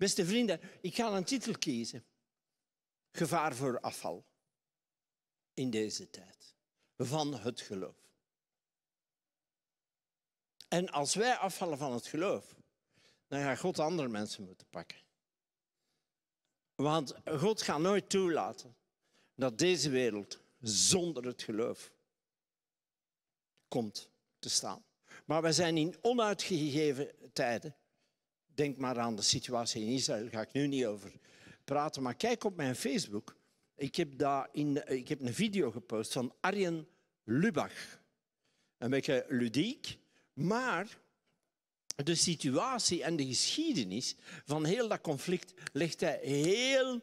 Beste vrienden, ik ga een titel kiezen. Gevaar voor afval in deze tijd van het geloof. En als wij afvallen van het geloof, dan gaat God andere mensen moeten pakken. Want God gaat nooit toelaten dat deze wereld zonder het geloof komt te staan. Maar we zijn in onuitgegeven tijden Denk maar aan de situatie in Israël, daar ga ik nu niet over praten. Maar kijk op mijn Facebook. Ik heb, daar in, ik heb een video gepost van Arjen Lubach. Een beetje ludiek, maar de situatie en de geschiedenis van heel dat conflict legt hij heel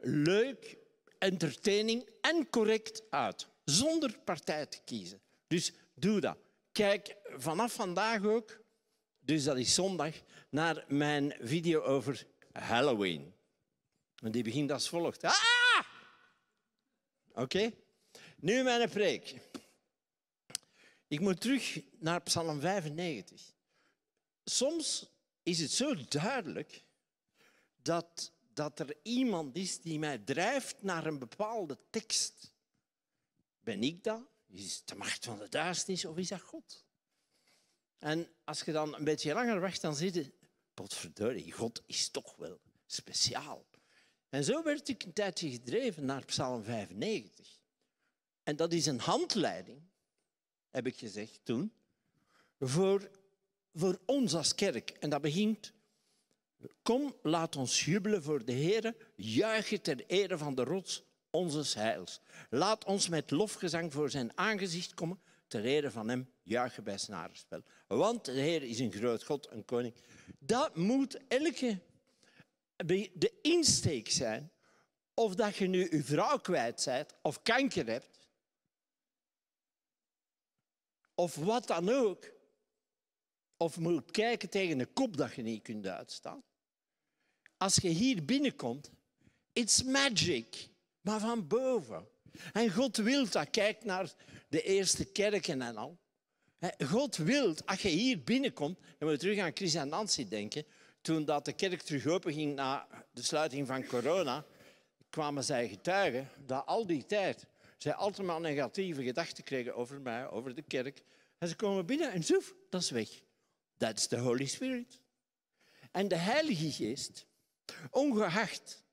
leuk, entertaining en correct uit. Zonder partij te kiezen. Dus doe dat. Kijk, vanaf vandaag ook, dus dat is zondag, naar mijn video over Halloween. En die begint als volgt. Ah! Oké, nu mijn preek. Ik moet terug naar Psalm 95. Soms is het zo duidelijk dat, dat er iemand is die mij drijft naar een bepaalde tekst. Ben ik dat? Is het de macht van de duisternis of is dat God? En als je dan een beetje langer wacht, dan zie je potverdorie, God is toch wel speciaal. En zo werd ik een tijdje gedreven naar Psalm 95. En dat is een handleiding, heb ik gezegd toen, voor, voor ons als kerk. En dat begint, kom, laat ons jubelen voor de Heer, juichen ter ere van de rots onze heils. Laat ons met lofgezang voor zijn aangezicht komen, te reden van hem juichen bij snarenspel. Want de Heer is een groot God, een koning. Dat moet elke de insteek zijn. Of dat je nu je vrouw kwijt bent, of kanker hebt, of wat dan ook. Of moet kijken tegen een kop dat je niet kunt uitstaan. Als je hier binnenkomt, it's magic, maar van boven. En God wil dat. Kijk naar de eerste kerken en al. God wil, als je hier binnenkomt, dan moet je terug aan Chris en Nancy denken. Toen dat de kerk terug open ging na de sluiting van corona, kwamen zij getuigen dat al die tijd zij altijd maar negatieve gedachten kregen over mij, over de kerk. En ze komen binnen en zoef, dat is weg. Dat is de Holy Spirit. En de Heilige Geest, ongeacht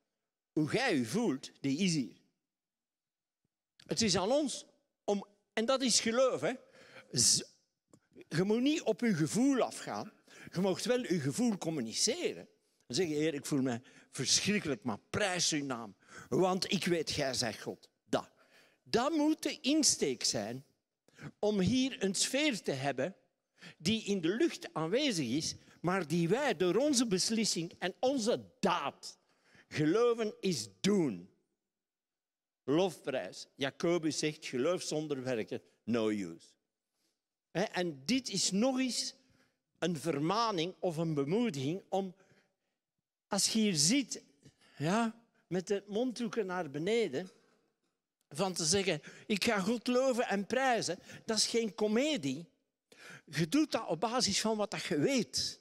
hoe jij je voelt, die is hier. Het is aan ons om, en dat is geloof, hè? je moet niet op je gevoel afgaan. Je mag wel je gevoel communiceren. Dan zeg je, Heer, ik voel me verschrikkelijk, maar prijs uw naam. Want ik weet, jij zegt God. Dat. Dat moet de insteek zijn om hier een sfeer te hebben die in de lucht aanwezig is, maar die wij door onze beslissing en onze daad geloven is doen lofprijs. Jacobus zegt, geloof zonder werken, no use. En dit is nog eens een vermaning of een bemoediging om, als je hier ziet, ja, met de mondhoeken naar beneden, van te zeggen, ik ga God loven en prijzen, dat is geen komedie. Je doet dat op basis van wat je weet.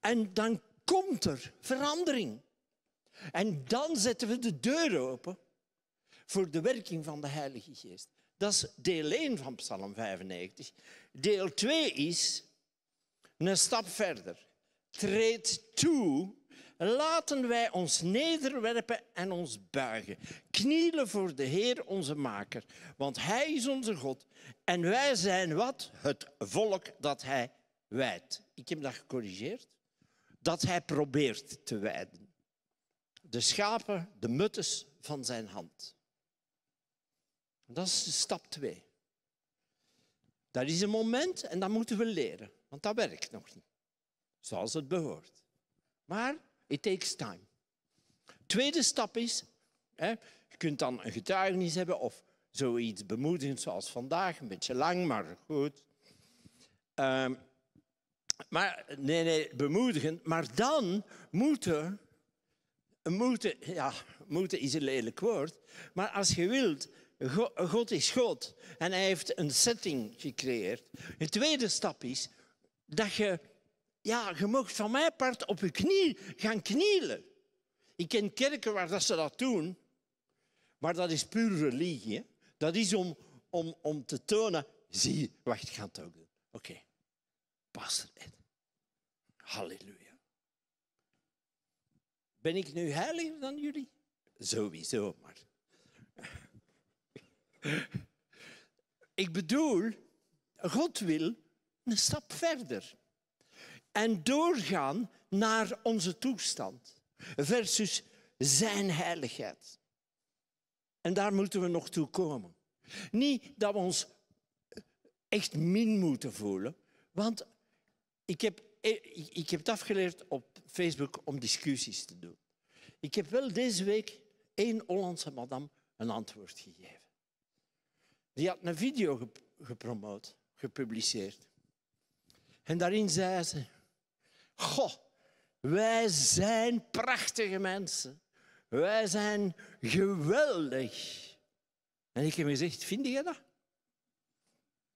En dan komt er verandering. En dan zetten we de deur open voor de werking van de Heilige Geest. Dat is deel 1 van Psalm 95. Deel 2 is een stap verder. Treed toe. Laten wij ons nederwerpen en ons buigen. Knielen voor de Heer, onze Maker. Want Hij is onze God. En wij zijn wat? Het volk dat Hij wijdt. Ik heb dat gecorrigeerd. Dat Hij probeert te wijden. De schapen, de muttes van zijn hand. Dat is stap twee. Dat is een moment en dat moeten we leren, want dat werkt nog niet. Zoals het behoort. Maar it takes time. Tweede stap is, hè, je kunt dan een getuigenis hebben of zoiets bemoedigend zoals vandaag, een beetje lang, maar goed. Ehm, maar, nee, nee, bemoedigend. Maar dan moeten, moeten, ja, moeten is een lelijk woord, maar als je wilt God is God en hij heeft een setting gecreëerd. De tweede stap is dat je, ja, je mag van mijn part op je knie gaan knielen. Ik ken kerken waar dat ze dat doen, maar dat is puur religie. Dat is om, om, om te tonen, zie, wacht, ik ga het ook doen. Oké, pas erin. Halleluja. Ben ik nu heiliger dan jullie? Sowieso, maar ik bedoel, God wil een stap verder. En doorgaan naar onze toestand versus zijn heiligheid. En daar moeten we nog toe komen. Niet dat we ons echt min moeten voelen, want ik heb, ik heb het afgeleerd op Facebook om discussies te doen. Ik heb wel deze week één Hollandse madam een antwoord gegeven die had een video gepromoot, gepubliceerd. En daarin zei ze, goh, wij zijn prachtige mensen. Wij zijn geweldig. En ik heb gezegd, vind je dat?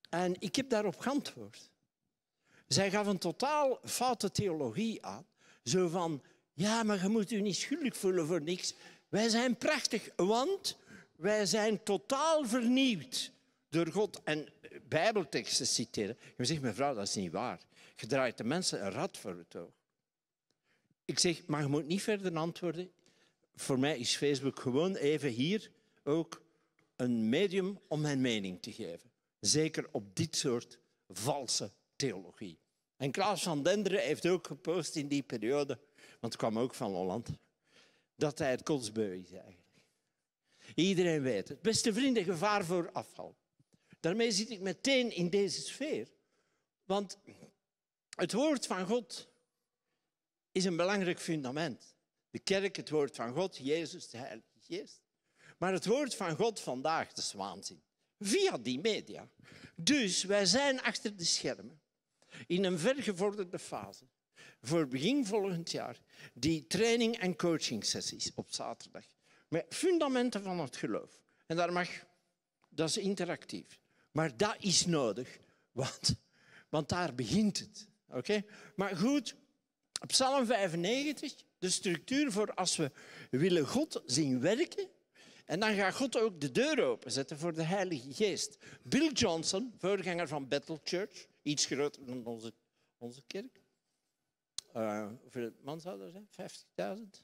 En ik heb daarop geantwoord. Zij gaf een totaal foute theologie aan. Zo van, ja, maar je moet u niet schuldig voelen voor niks. Wij zijn prachtig, want wij zijn totaal vernieuwd door God en bijbelteksten citeren. Je zegt, mevrouw, dat is niet waar. Je draait de mensen een rat voor het oog. Ik zeg, maar je moet niet verder antwoorden. Voor mij is Facebook gewoon even hier ook een medium om mijn mening te geven. Zeker op dit soort valse theologie. En Klaas van Denderen heeft ook gepost in die periode, want het kwam ook van Holland, dat hij het kotsbeu is eigenlijk. Iedereen weet het. Beste vrienden, gevaar voor afval. Daarmee zit ik meteen in deze sfeer. Want het woord van God is een belangrijk fundament. De kerk, het woord van God, Jezus, de Heilige Geest. Maar het woord van God vandaag, dat is waanzin. Via die media. Dus wij zijn achter de schermen. In een vergevorderde fase. Voor begin volgend jaar. Die training- en coachingsessies op zaterdag. Met fundamenten van het geloof. En daar mag... Dat is interactief. Maar dat is nodig, want, want daar begint het. Oké? Maar goed, Psalm 95, de structuur voor als we willen God zien werken. En dan gaat God ook de deur openzetten voor de Heilige Geest. Bill Johnson, voorganger van Battle Church, iets groter dan onze, onze kerk. Uh, hoeveel man zou er zijn? 50.000?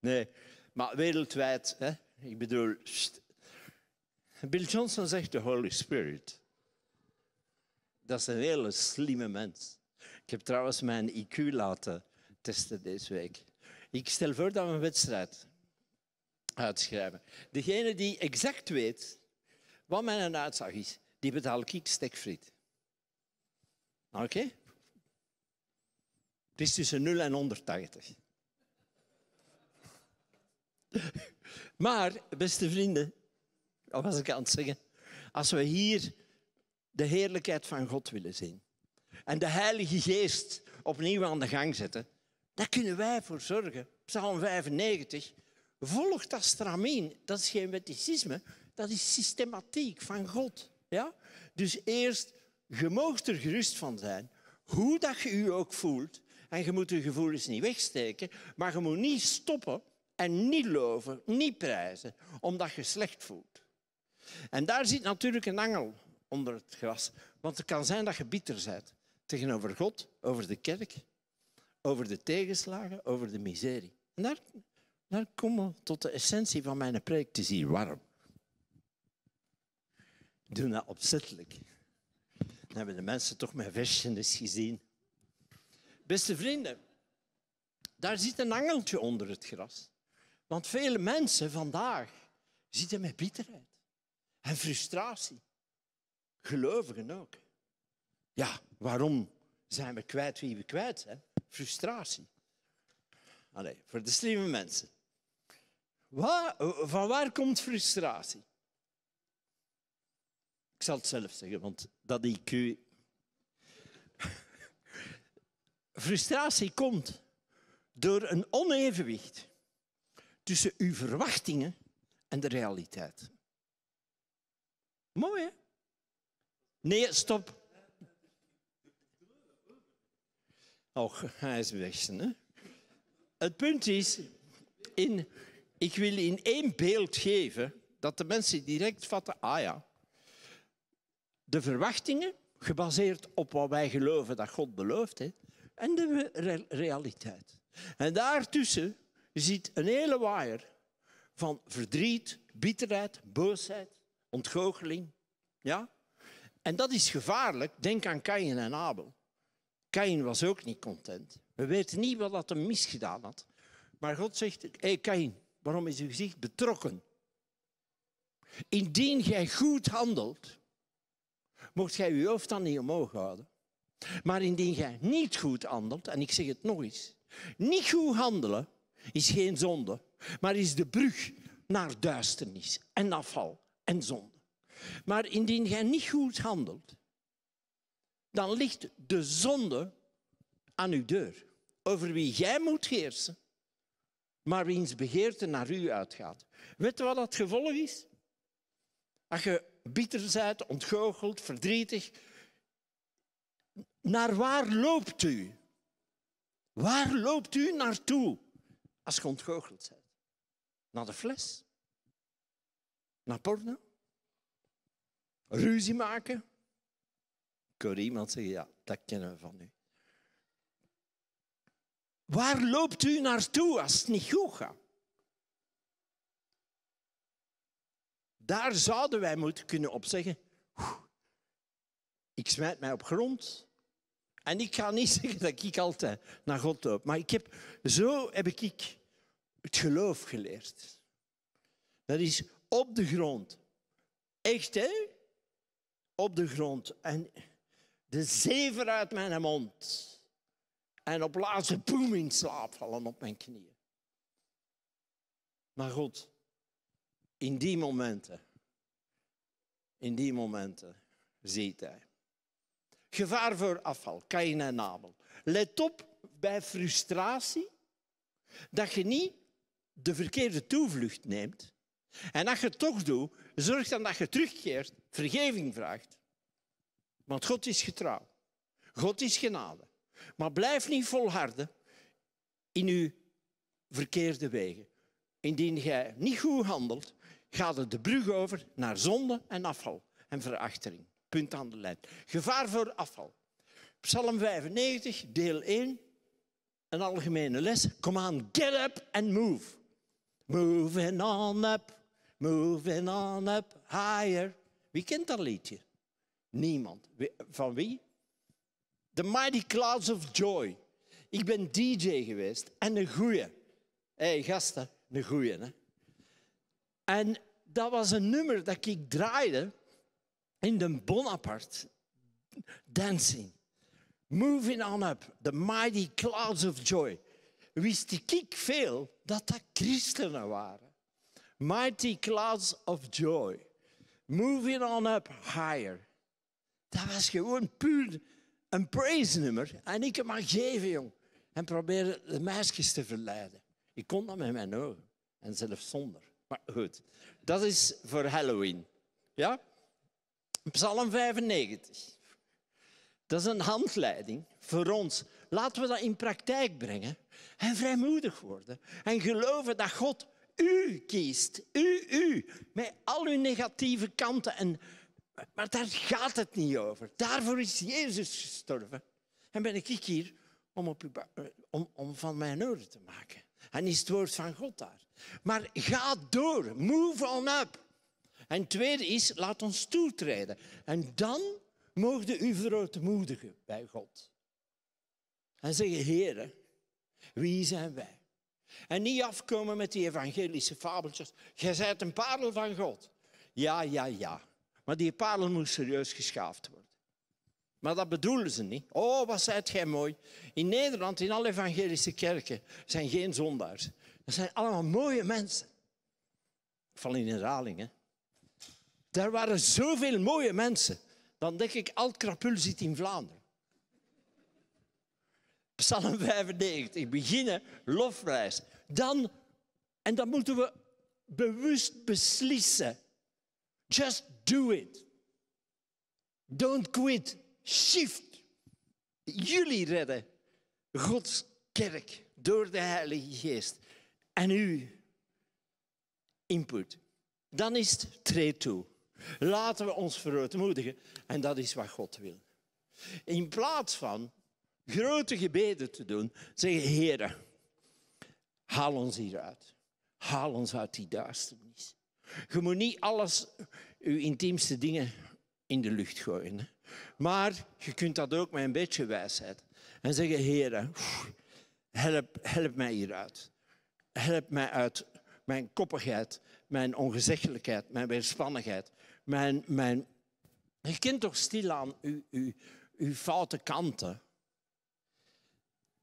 Nee, maar wereldwijd. Hè? Ik bedoel, Bill Johnson zegt de Holy Spirit. Dat is een hele slimme mens. Ik heb trouwens mijn IQ laten testen deze week. Ik stel voor dat we een wedstrijd uitschrijven. Degene die exact weet wat mijn uitslag is, die betaal ik stekfriet. Nou, oké? Okay? Het is tussen 0 en 180. Maar, beste vrienden, dat was ik aan het zeggen. Als we hier de heerlijkheid van God willen zien en de Heilige Geest opnieuw aan de gang zetten, daar kunnen wij voor zorgen. Psalm 95 volgt dat stramien. Dat is geen wetticisme, dat is systematiek van God. Ja? Dus eerst, je moogt er gerust van zijn, hoe dat je je ook voelt. En je moet je gevoelens niet wegsteken, maar je moet niet stoppen en niet loven, niet prijzen, omdat je slecht voelt. En daar zit natuurlijk een angel onder het gras. Want het kan zijn dat je bitter bent tegenover God, over de kerk, over de tegenslagen, over de miserie. En daar, daar komen we tot de essentie van mijn preek te zien. Waarom? Doen dat opzettelijk. Dan hebben de mensen toch mijn versjes gezien. Beste vrienden, daar zit een angeltje onder het gras. Want vele mensen vandaag zitten met bitterheid en frustratie. Gelovigen ook. Ja, waarom zijn we kwijt wie we kwijt zijn? Frustratie. Allee, voor de slimme mensen. van waar komt frustratie? Ik zal het zelf zeggen, want dat IQ. frustratie komt door een onevenwicht tussen uw verwachtingen en de realiteit. Mooi, hè? Nee, stop. Och, hij is weg. Hè? Het punt is, in, ik wil in één beeld geven dat de mensen direct vatten, ah ja, de verwachtingen, gebaseerd op wat wij geloven dat God belooft, hè, en de realiteit. En daartussen zit een hele waaier van verdriet, bitterheid, boosheid, ontgoocheling. Ja? En dat is gevaarlijk. Denk aan Kain en Abel. Kain was ook niet content. We weten niet wat dat hem misgedaan had. Maar God zegt, hé hey Kain, waarom is uw gezicht betrokken? Indien gij goed handelt, mocht gij uw hoofd dan niet omhoog houden. Maar indien gij niet goed handelt, en ik zeg het nog eens, niet goed handelen is geen zonde, maar is de brug naar duisternis en afval en zonde. Maar indien gij niet goed handelt, dan ligt de zonde aan uw deur, over wie jij moet heersen, maar wiens begeerte naar u uitgaat. Weet je wat het gevolg is? Als je bitter bent, ontgoocheld, verdrietig, naar waar loopt u? Waar loopt u naartoe als je ontgoocheld bent? Naar de fles. Naar porno? Ruzie maken? Ik hoor iemand zeggen, ja, dat kennen we van u. Waar loopt u naartoe als het niet goed gaat? Daar zouden wij moeten kunnen op zeggen, ik smijt mij op grond. En ik ga niet zeggen dat ik altijd naar God loop, maar ik heb, zo heb ik het geloof geleerd. Dat is op de grond. Echt, hè? Op de grond. En de zever uit mijn mond. En op laatste boem in slaap vallen op mijn knieën. Maar goed, in die momenten, in die momenten ziet hij. Gevaar voor afval, Kain en Abel. Let op bij frustratie dat je niet de verkeerde toevlucht neemt. En als je het toch doet, zorg dan dat je terugkeert, vergeving vraagt. Want God is getrouw. God is genade. Maar blijf niet volharden in uw verkeerde wegen. Indien jij niet goed handelt, gaat het de brug over naar zonde en afval en verachtering. Punt aan de lijn. Gevaar voor afval. Psalm 95, deel 1, een algemene les. Come on, get up and move. Moving on up. Moving on up higher. Wie kent dat liedje? Niemand. Van wie? The Mighty Clouds of Joy. Ik ben DJ geweest en een goeie. Hé, hey, gasten, een goeie, hè? En dat was een nummer dat ik draaide in de Bonaparte. Dancing. Moving on up. The Mighty Clouds of Joy. Wist ik veel dat dat christenen waren. Mighty clouds of joy. Moving on up higher. Dat was gewoon puur een praise-nummer. En ik hem maar geven, jong. En proberen de meisjes te verleiden. Ik kon dat met mijn ogen. En zelfs zonder. Maar goed, dat is voor Halloween. Ja? Psalm 95. Dat is een handleiding voor ons. Laten we dat in praktijk brengen en vrijmoedig worden. En geloven dat God u kiest. U, u. Met al uw negatieve kanten. En, maar daar gaat het niet over. Daarvoor is Jezus gestorven. En ben ik hier om, op eh, om, om van mijn oren te maken. En is het woord van God daar. Maar ga door. Move on up. En tweede is, laat ons toetreden. En dan mogen u verootmoedigen bij God. En zeggen, heren, wie zijn wij? En niet afkomen met die evangelische fabeltjes. Jij zijt een parel van God. Ja, ja, ja. Maar die parel moet serieus geschaafd worden. Maar dat bedoelen ze niet. Oh, wat zijt jij mooi. In Nederland, in alle evangelische kerken, zijn geen zondaars. Dat zijn allemaal mooie mensen. Ik val in herhaling, hè. Daar waren zoveel mooie mensen. Dan denk ik, al Krapul zit in Vlaanderen. Psalm 95, beginnen lofreis. Dan, en dan moeten we bewust beslissen. Just do it. Don't quit. Shift. Jullie redden Gods kerk door de Heilige Geest. En u input. Dan is het treed toe. Laten we ons verootmoedigen. En dat is wat God wil. In plaats van grote gebeden te doen. Zeggen, Heren, haal ons hieruit. Haal ons uit die duisternis. Je moet niet alles, je intiemste dingen, in de lucht gooien. Maar je kunt dat ook met een beetje wijsheid. En zeggen, Heren, help, help mij hieruit. Help mij uit mijn koppigheid, mijn ongezeggelijkheid, mijn weerspannigheid. Mijn, mijn... Je kent toch stilaan uw, uw, uw foute kanten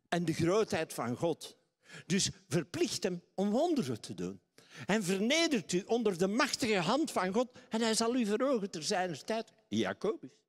en de grootheid van God. Dus verplicht hem om wonderen te doen. En vernedert u onder de machtige hand van God en hij zal u verhogen ter zijner tijd. Jacobus.